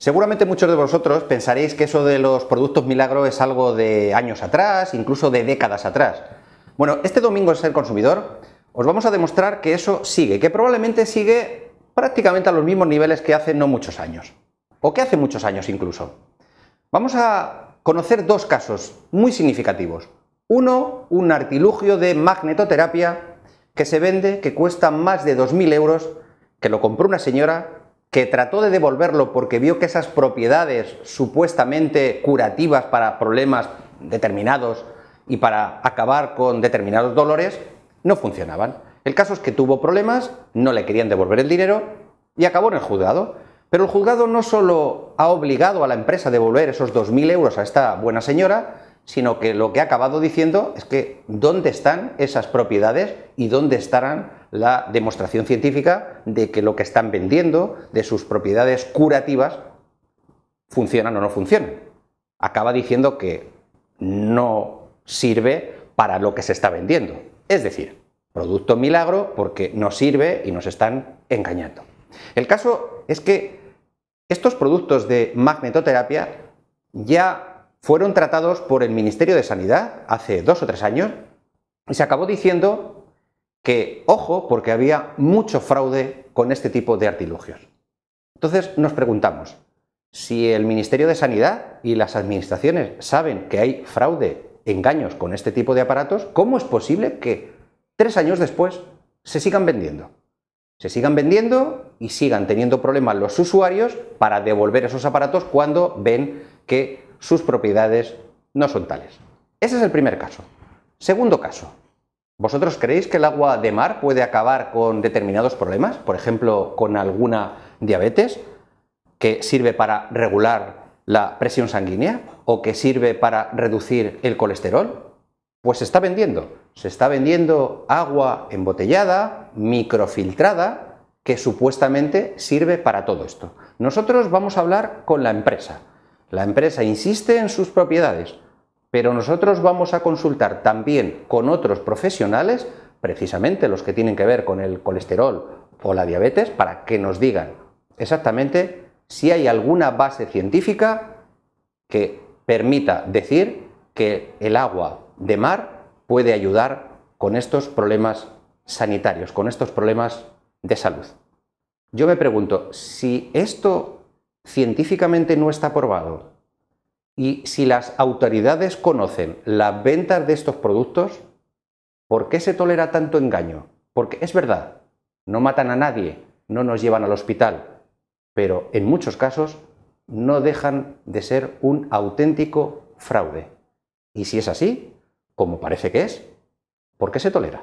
Seguramente muchos de vosotros pensaréis que eso de los productos milagro es algo de años atrás, incluso de décadas atrás. Bueno, este domingo en Ser Consumidor os vamos a demostrar que eso sigue, que probablemente sigue prácticamente a los mismos niveles que hace no muchos años, o que hace muchos años incluso. Vamos a conocer dos casos muy significativos. Uno, un artilugio de magnetoterapia que se vende, que cuesta más de 2.000 euros, que lo compró una señora que trató de devolverlo porque vio que esas propiedades supuestamente curativas para problemas determinados y para acabar con determinados dolores no funcionaban. El caso es que tuvo problemas, no le querían devolver el dinero y acabó en el juzgado. Pero el juzgado no solo ha obligado a la empresa a devolver esos 2.000 euros a esta buena señora, sino que lo que ha acabado diciendo es que dónde están esas propiedades y dónde estarán la demostración científica de que lo que están vendiendo, de sus propiedades curativas, funcionan o no funcionan. Acaba diciendo que no sirve para lo que se está vendiendo. Es decir, producto milagro porque no sirve y nos están engañando. El caso es que estos productos de magnetoterapia ya fueron tratados por el Ministerio de Sanidad hace dos o tres años y se acabó diciendo que, ojo, porque había mucho fraude con este tipo de artilugios. Entonces nos preguntamos, si el Ministerio de Sanidad y las administraciones saben que hay fraude, engaños con este tipo de aparatos, ¿cómo es posible que tres años después se sigan vendiendo? Se sigan vendiendo y sigan teniendo problemas los usuarios para devolver esos aparatos cuando ven que sus propiedades no son tales. Ese es el primer caso. Segundo caso, ¿Vosotros creéis que el agua de mar puede acabar con determinados problemas? Por ejemplo, con alguna diabetes que sirve para regular la presión sanguínea o que sirve para reducir el colesterol? Pues se está vendiendo. Se está vendiendo agua embotellada, microfiltrada, que supuestamente sirve para todo esto. Nosotros vamos a hablar con la empresa. La empresa insiste en sus propiedades. Pero nosotros vamos a consultar también con otros profesionales, precisamente los que tienen que ver con el colesterol o la diabetes, para que nos digan exactamente si hay alguna base científica que permita decir que el agua de mar puede ayudar con estos problemas sanitarios, con estos problemas de salud. Yo me pregunto, si esto científicamente no está probado, y si las autoridades conocen las ventas de estos productos, ¿por qué se tolera tanto engaño? Porque es verdad, no matan a nadie, no nos llevan al hospital, pero en muchos casos no dejan de ser un auténtico fraude. Y si es así, como parece que es, ¿por qué se tolera?